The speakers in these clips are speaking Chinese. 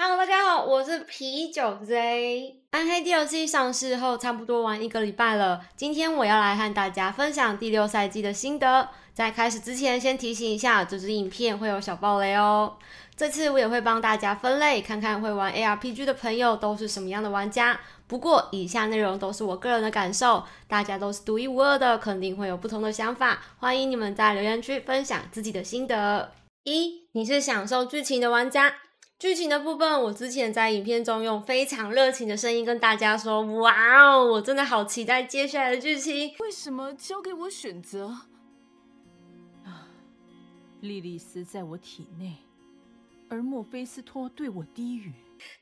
Hello，大家好，我是啤酒 Z。暗黑第二季上市后差不多玩一个礼拜了，今天我要来和大家分享第六赛季的心得。在开始之前，先提醒一下，这支影片会有小暴雷哦。这次我也会帮大家分类，看看会玩 ARPG 的朋友都是什么样的玩家。不过，以下内容都是我个人的感受，大家都是独一无二的，肯定会有不同的想法。欢迎你们在留言区分享自己的心得。一，你是享受剧情的玩家。剧情的部分，我之前在影片中用非常热情的声音跟大家说：“哇哦，我真的好期待接下来的剧情！”为什么交给我选择？啊，莉莉丝在我体内，而墨菲斯托对我低语。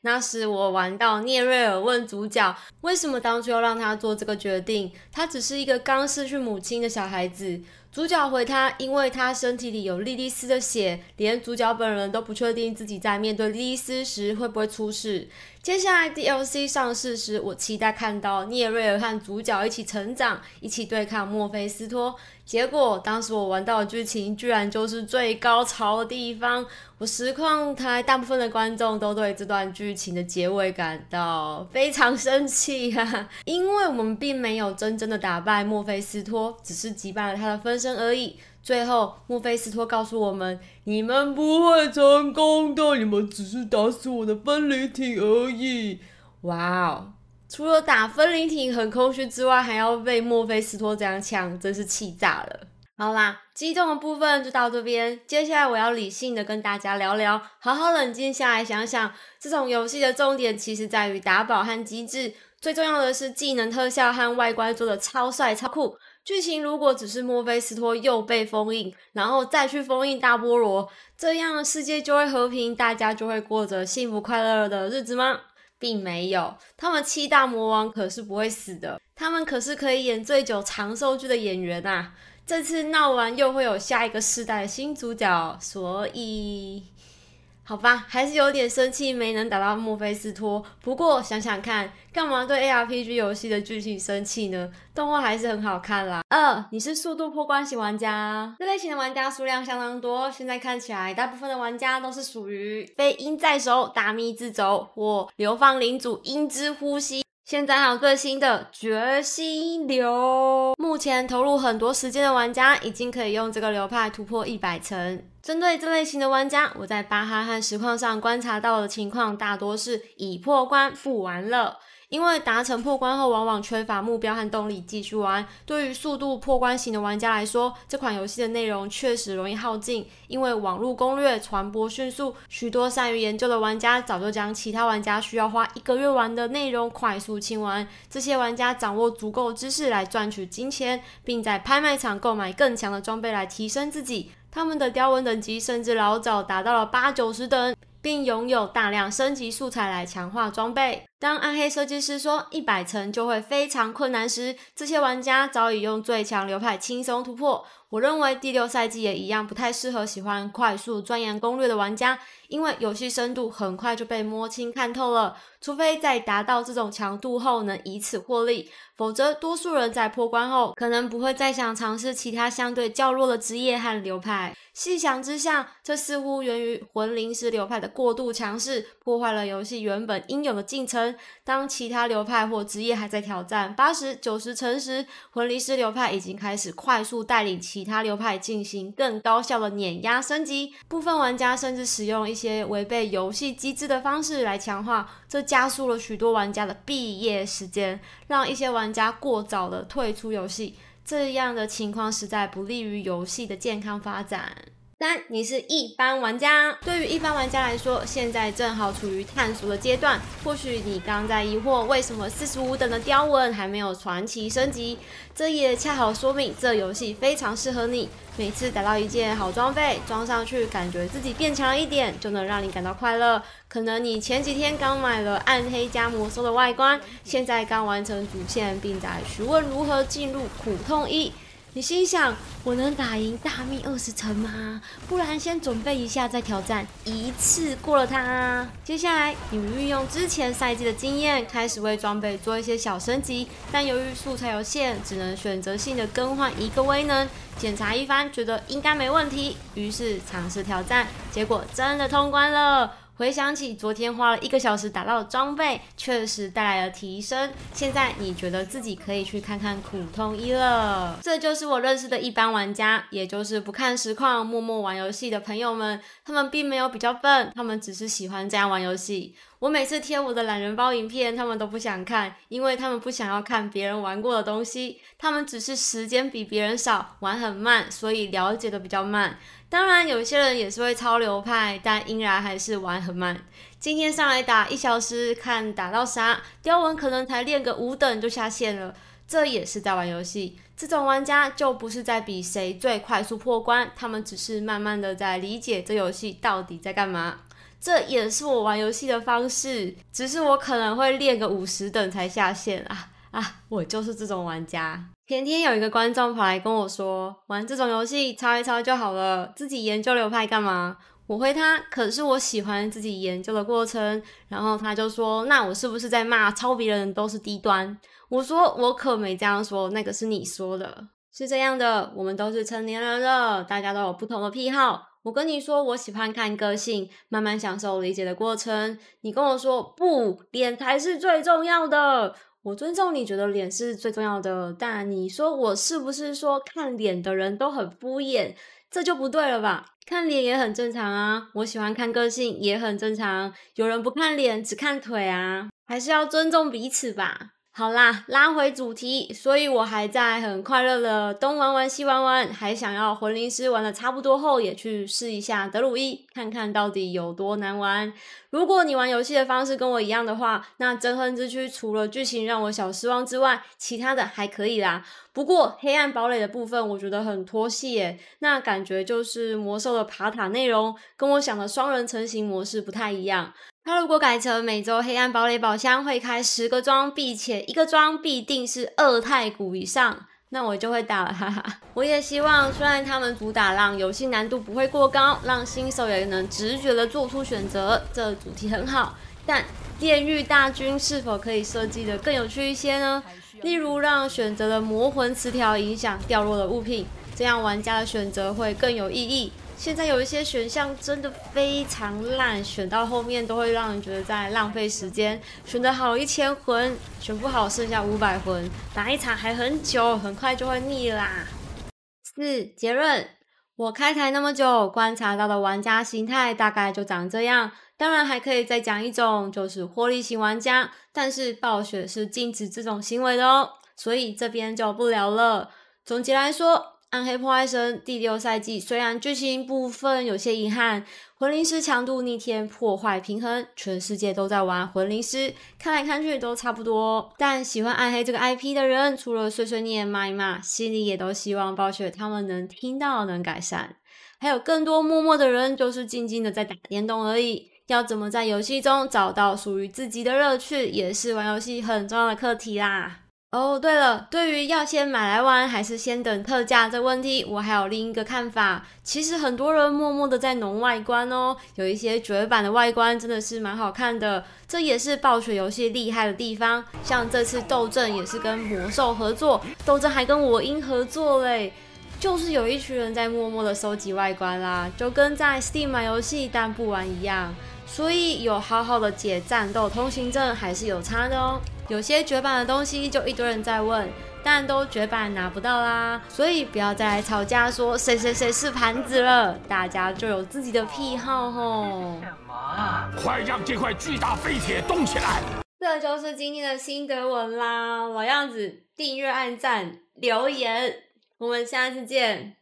那时我玩到聂瑞尔问主角：“为什么当初要让他做这个决定？”他只是一个刚失去母亲的小孩子。主角回他，因为他身体里有莉莉丝的血，连主角本人都不确定自己在面对莉莉丝时会不会出事。接下来 DLC 上市时，我期待看到聂瑞尔和主角一起成长，一起对抗墨菲斯托。结果当时我玩到的剧情，居然就是最高潮的地方。我实况台大部分的观众都对这段剧情的结尾感到非常生气啊，因为我们并没有真正的打败墨菲斯托，只是击败了他的分身。而已。最后，墨菲斯托告诉我们：“你们不会成功的，你们只是打死我的分离体而已。”哇哦！除了打分离体很空虚之外，还要被墨菲斯托这样呛，真是气炸了。好啦，激动的部分就到这边。接下来我要理性的跟大家聊聊，好好冷静下来想想，这种游戏的重点其实在于打宝和机制，最重要的是技能特效和外观做的超帅超酷。剧情如果只是墨菲斯托又被封印，然后再去封印大菠萝，这样的世界就会和平，大家就会过着幸福快乐的日子吗？并没有，他们七大魔王可是不会死的，他们可是可以演最久长寿剧的演员啊！这次闹完又会有下一个世代的新主角，所以。好吧，还是有点生气没能打到墨菲斯托。不过想想看，干嘛对 ARPG 游戏的剧情生气呢？动画还是很好看啦。二，你是速度破关系玩家，这类型的玩家数量相当多。现在看起来，大部分的玩家都是属于非鹰在手大咪自走或流放领主鹰之呼吸。先攒好最新的决心流。目前投入很多时间的玩家，已经可以用这个流派突破一百层。针对这类型的玩家，我在巴哈和实况上观察到的情况大多是已破关不玩了，因为达成破关后往往缺乏目标和动力继续玩。对于速度破关型的玩家来说，这款游戏的内容确实容易耗尽，因为网络攻略传播迅速，许多善于研究的玩家早就将其他玩家需要花一个月玩的内容快速清完。这些玩家掌握足够知识来赚取金钱，并在拍卖场购买更强的装备来提升自己。他们的雕文等级甚至老早达到了八九十等，并拥有大量升级素材来强化装备。当暗黑设计师说一百层就会非常困难时，这些玩家早已用最强流派轻松突破。我认为第六赛季也一样，不太适合喜欢快速钻研攻略的玩家，因为游戏深度很快就被摸清看透了。除非在达到这种强度后能以此获利，否则多数人在破关后可能不会再想尝试其他相对较弱的职业和流派。细想之下，这似乎源于魂灵师流派的过度强势，破坏了游戏原本应有的进程。当其他流派或职业还在挑战八十九十乘十魂力师流派，已经开始快速带领其他流派进行更高效的碾压升级。部分玩家甚至使用一些违背游戏机制的方式来强化，这加速了许多玩家的毕业时间，让一些玩家过早的退出游戏。这样的情况实在不利于游戏的健康发展。三，你是一般玩家。对于一般玩家来说，现在正好处于探索的阶段。或许你刚在疑惑为什么四十五等的雕文还没有传奇升级，这也恰好说明这游戏非常适合你。每次打到一件好装备，装上去感觉自己变强一点，就能让你感到快乐。可能你前几天刚买了暗黑加魔兽的外观，现在刚完成主线，并在询问如何进入苦痛一。你心想：我能打赢大秘二十层吗？不然先准备一下，再挑战一次过了它。接下来，你们运用之前赛季的经验，开始为装备做一些小升级。但由于素材有限，只能选择性的更换一个微能。检查一番，觉得应该没问题，于是尝试挑战，结果真的通关了。回想起昨天花了一个小时打造的装备，确实带来了提升。现在你觉得自己可以去看看苦痛一了。这就是我认识的一般玩家，也就是不看实况、默默玩游戏的朋友们。他们并没有比较笨，他们只是喜欢这样玩游戏。我每次贴我的懒人包影片，他们都不想看，因为他们不想要看别人玩过的东西。他们只是时间比别人少，玩很慢，所以了解的比较慢。当然，有些人也是会超流派，但依然还是玩很慢。今天上来打一小时，看打到啥雕文，可能才练个五等就下线了。这也是在玩游戏，这种玩家就不是在比谁最快速破关，他们只是慢慢的在理解这游戏到底在干嘛。这也是我玩游戏的方式，只是我可能会练个五十等才下线啊。啊，我就是这种玩家。前天有一个观众跑来跟我说，玩这种游戏抄一抄就好了，自己研究流派干嘛？我回他，可是我喜欢自己研究的过程。然后他就说，那我是不是在骂抄别人都是低端？我说我可没这样说，那个是你说的。是这样的，我们都是成年人了，大家都有不同的癖好。我跟你说，我喜欢看个性，慢慢享受理解的过程。你跟我说不脸才是最重要的。我尊重你觉得脸是最重要的，但你说我是不是说看脸的人都很敷衍，这就不对了吧？看脸也很正常啊，我喜欢看个性也很正常，有人不看脸只看腿啊，还是要尊重彼此吧。好啦，拉回主题，所以我还在很快乐的东玩玩西玩玩，还想要魂灵师玩的差不多后，也去试一下德鲁伊，看看到底有多难玩。如果你玩游戏的方式跟我一样的话，那《憎恨之躯》除了剧情让我小失望之外，其他的还可以啦。不过黑暗堡垒的部分我觉得很拖戏耶，那感觉就是魔兽的爬塔内容，跟我想的双人成型模式不太一样。他如果改成每周黑暗堡垒宝箱会开十个装，且一个装必定是二太古以上，那我就会打了，哈哈。我也希望，虽然他们主打让游戏难度不会过高，让新手也能直觉的做出选择，这主题很好，但炼狱大军是否可以设计的更有趣一些呢？例如让选择的魔魂词条影响掉落的物品，这样玩家的选择会更有意义。现在有一些选项真的非常烂，选到后面都会让人觉得在浪费时间。选得好一千魂，选不好剩下五百魂，打一场还很久，很快就会腻啦。四结论：我开台那么久，观察到的玩家心态大概就长这样。当然还可以再讲一种，就是获利型玩家，但是暴雪是禁止这种行为的哦，所以这边就不聊了。总结来说。《暗黑破坏神》第六赛季虽然剧情部分有些遗憾，魂灵师强度逆天破坏平衡，全世界都在玩魂灵师，看来看去都差不多。但喜欢《暗黑》这个 IP 的人，除了碎碎念、骂骂，心里也都希望暴雪他们能听到、能改善。还有更多默默的人，就是静静的在打电动而已。要怎么在游戏中找到属于自己的乐趣，也是玩游戏很重要的课题啦。哦，对了，对于要先买来玩还是先等特价这问题，我还有另一个看法。其实很多人默默的在弄外观哦，有一些绝版的外观真的是蛮好看的，这也是暴雪游戏厉害的地方。像这次斗阵也是跟魔兽合作，斗阵还跟我英合作嘞，就是有一群人在默默的收集外观啦，就跟在 Steam 买游戏但不玩一样。所以有好好的解战斗通行证还是有差的哦。有些绝版的东西，就一堆人在问，但都绝版拿不到啦，所以不要再吵架说谁谁谁是盘子了，大家就有自己的癖好吼。什么？快让这块巨大废铁动起来！这就是今天的心得文啦，老样子，订阅、按赞、留言，我们下次见。